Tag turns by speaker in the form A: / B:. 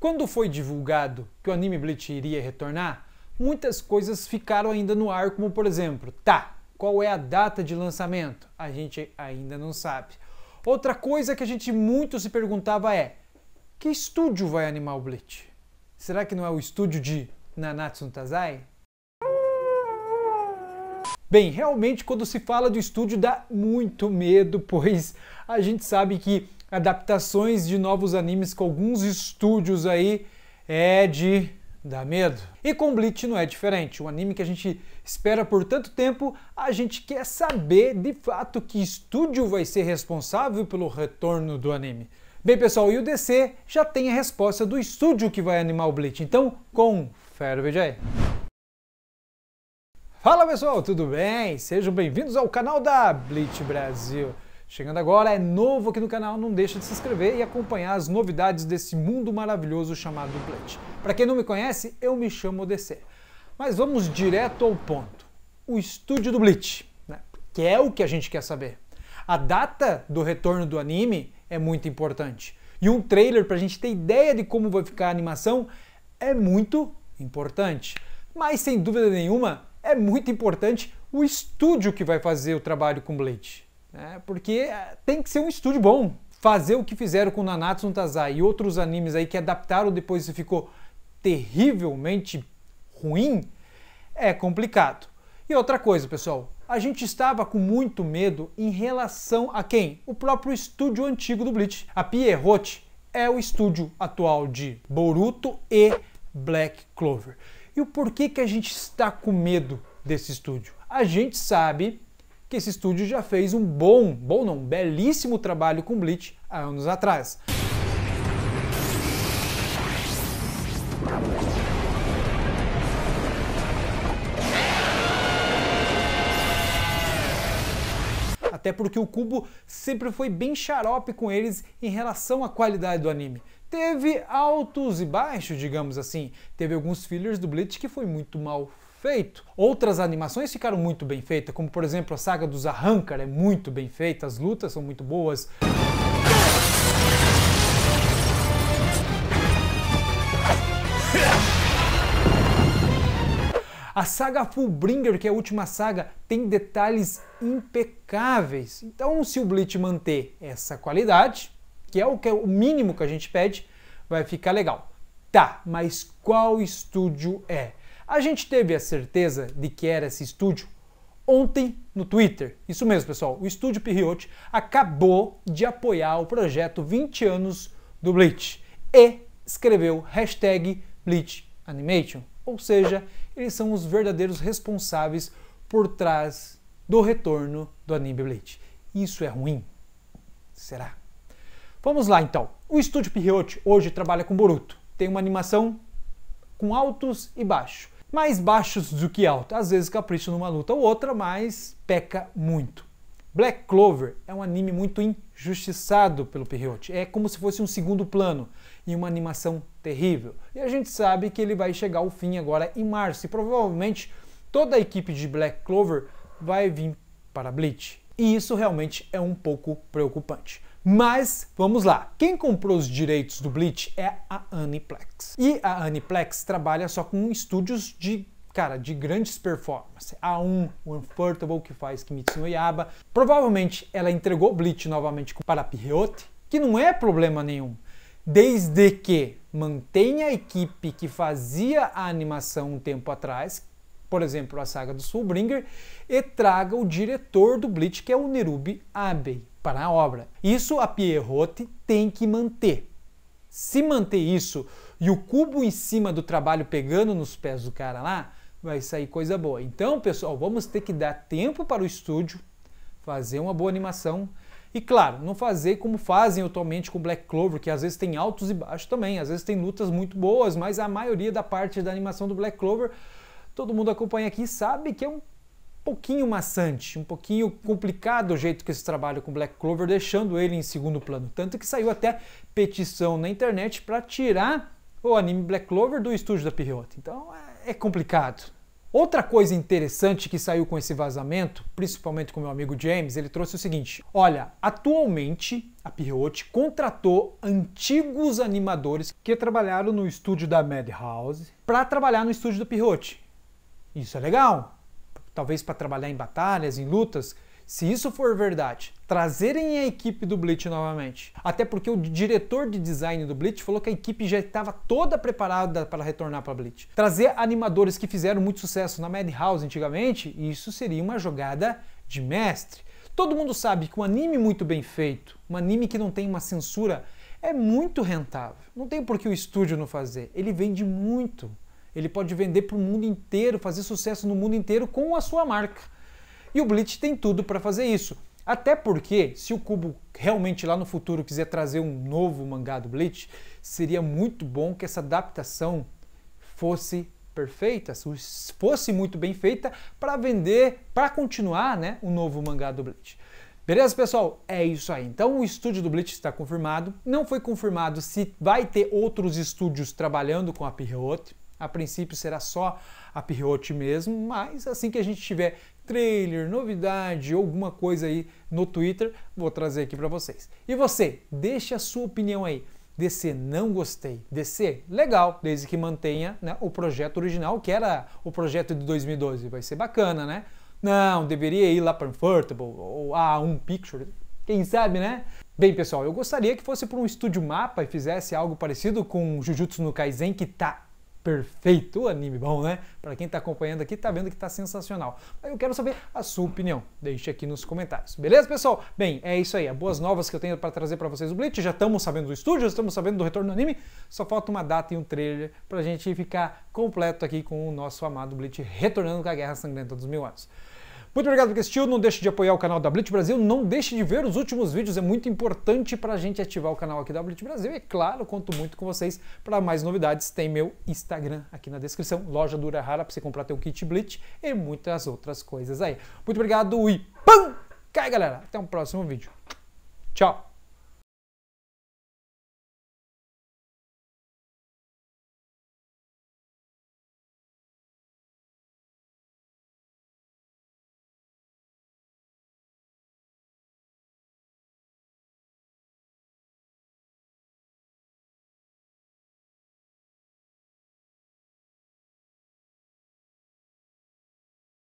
A: Quando foi divulgado que o anime Bleach iria retornar, muitas coisas ficaram ainda no ar, como por exemplo, tá, qual é a data de lançamento? A gente ainda não sabe. Outra coisa que a gente muito se perguntava é: que estúdio vai animar o Bleach? Será que não é o estúdio de Nanatsu no Taizai? Bem, realmente quando se fala do estúdio dá muito medo, pois a gente sabe que adaptações de novos animes com alguns estúdios aí é de dá medo. E com Bleach não é diferente. Um anime que a gente espera por tanto tempo, a gente quer saber de fato que estúdio vai ser responsável pelo retorno do anime. Bem, pessoal, e o DC já tem a resposta do estúdio que vai animar o Bleach. Então, confere o vídeo aí. Fala pessoal, tudo bem? Sejam bem-vindos ao canal da Bleach Brasil. Chegando agora, é novo aqui no canal, não deixa de se inscrever e acompanhar as novidades desse mundo maravilhoso chamado Blade. Para quem não me conhece, eu me chamo DC. Mas vamos direto ao ponto. O estúdio do Bleach, né? que é o que a gente quer saber. A data do retorno do anime é muito importante. E um trailer para a gente ter ideia de como vai ficar a animação é muito importante. Mas sem dúvida nenhuma, é muito importante o estúdio que vai fazer o trabalho com Blade. Né? Porque eh, tem que ser um estúdio bom. Fazer o que fizeram com Nanatsu no Taizai e outros animes aí que adaptaram depois e ficou terrivelmente ruim, é complicado. E outra coisa, pessoal, a gente estava com muito medo em relação a quem? O próprio estúdio antigo do Bleach. A Pierrot é o estúdio atual de Boruto e Black Clover. E o porquê que a gente está com medo desse estúdio? A gente sabe que esse estúdio já fez um bom, bom não, um belíssimo trabalho com Bleach há anos atrás. Até porque o Cubo sempre foi bem xarope com eles em relação à qualidade do anime teve altos e baixos, digamos assim. Teve alguns fillers do Bleach que foi muito mal feito. Outras animações ficaram muito bem feitas, como por exemplo a saga dos Arrancar é muito bem feita, as lutas são muito boas. A saga Fullbringer, que é a última saga, tem detalhes impecáveis. Então, se o Bleach manter essa qualidade, que é o que é o mínimo que a gente pede, vai ficar legal. Tá, mas qual estúdio é? A gente teve a certeza de que era esse estúdio ontem no Twitter. Isso mesmo, pessoal. O estúdio Pirriot acabou de apoiar o projeto 20 anos do Bleach e escreveu hashtag BleachAnimation. Ou seja, eles são os verdadeiros responsáveis por trás do retorno do anime Bleach. Isso é ruim? Será? Vamos lá então. O estúdio Pirriot hoje trabalha com Boruto. Tem uma animação com altos e baixos mais baixos do que alto. Às vezes capricha numa luta ou outra, mas peca muito. Black Clover é um anime muito injustiçado pelo Pierrot. É como se fosse um segundo plano e uma animação terrível. E a gente sabe que ele vai chegar ao fim agora em março e provavelmente toda a equipe de Black Clover vai vir para Bleach. E isso realmente é um pouco preocupante. Mas vamos lá. Quem comprou os direitos do Bleach é a Aniplex. E a Aniplex trabalha só com estúdios de cara, de grandes performances. A1, o Unfurtable que faz Kimitsu no Yaba. Provavelmente ela entregou Bleach novamente para a que não é problema nenhum, desde que mantenha a equipe que fazia a animação um tempo atrás, por exemplo, a saga do Soulbringer, e traga o diretor do Bleach, que é o Nerubi Abe para a obra. Isso a Pierrot tem que manter. Se manter isso e o cubo em cima do trabalho pegando nos pés do cara lá, vai sair coisa boa. Então, pessoal, vamos ter que dar tempo para o estúdio fazer uma boa animação. E claro, não fazer como fazem atualmente com Black Clover, que às vezes tem altos e baixos também, às vezes tem lutas muito boas, mas a maioria da parte da animação do Black Clover todo mundo acompanha aqui sabe que é um pouquinho maçante, um pouquinho complicado o jeito que esse trabalho com Black Clover, deixando ele em segundo plano. Tanto que saiu até petição na internet para tirar o anime Black Clover do estúdio da Pierrot. Então é, é complicado. Outra coisa interessante que saiu com esse vazamento, principalmente com meu amigo James, ele trouxe o seguinte: olha, atualmente a Pierrot contratou antigos animadores que trabalharam no estúdio da Madhouse para trabalhar no estúdio da Pierrot. Isso é legal. Talvez para trabalhar em batalhas, em lutas. Se isso for verdade, trazerem a equipe do Blitz novamente. Até porque o diretor de design do Blitz falou que a equipe já estava toda preparada para retornar para Blitz. Trazer animadores que fizeram muito sucesso na Madhouse antigamente, isso seria uma jogada de mestre. Todo mundo sabe que um anime muito bem feito, um anime que não tem uma censura, é muito rentável. Não tem por que o estúdio não fazer. Ele vende muito. Ele pode vender para o mundo inteiro, fazer sucesso no mundo inteiro com a sua marca. E o Blitz tem tudo para fazer isso. Até porque, se o Cubo realmente lá no futuro quiser trazer um novo mangá do Bleach, seria muito bom que essa adaptação fosse perfeita, fosse muito bem feita para vender, para continuar, né, o novo mangá do Bleach. Beleza, pessoal? É isso aí. Então, o estúdio do Bleach está confirmado. Não foi confirmado se vai ter outros estúdios trabalhando com a Pierrot, a princípio será só a Pirrote mesmo, mas assim que a gente tiver trailer, novidade, alguma coisa aí no Twitter, vou trazer aqui para vocês. E você, deixe a sua opinião aí. DC não gostei. DC legal, desde que mantenha né, o projeto original, que era o projeto de 2012. Vai ser bacana, né? Não, deveria ir lá para Unfurtable ou a ah, um Picture. Quem sabe, né? Bem, pessoal, eu gostaria que fosse para um estúdio mapa e fizesse algo parecido com Jujutsu no Kaisen, que tá perfeito, o anime bom, né? Para quem está acompanhando aqui, está vendo que está sensacional. Mas eu quero saber a sua opinião. Deixe aqui nos comentários, Beleza, pessoal? Bem, é isso aí. As boas novas que eu tenho para trazer para vocês do Bleach. Já estamos sabendo do estúdio, já estamos sabendo do retorno do anime. Só falta uma data e um trailer para a gente ficar completo aqui com o nosso amado Bleach retornando com a Guerra Sangrenta dos Mil Anos. Muito obrigado por assistir. não deixe de apoiar o canal da Blitz Brasil, não deixe de ver os últimos vídeos, é muito importante para a gente ativar o canal aqui da Blitz Brasil. E é claro, conto muito com vocês. Para mais novidades, tem meu Instagram aqui na descrição, loja Dura Rara para você comprar teu kit Blitz e muitas outras coisas aí. Muito obrigado e pam! Cai, galera! Até um próximo vídeo. Tchau!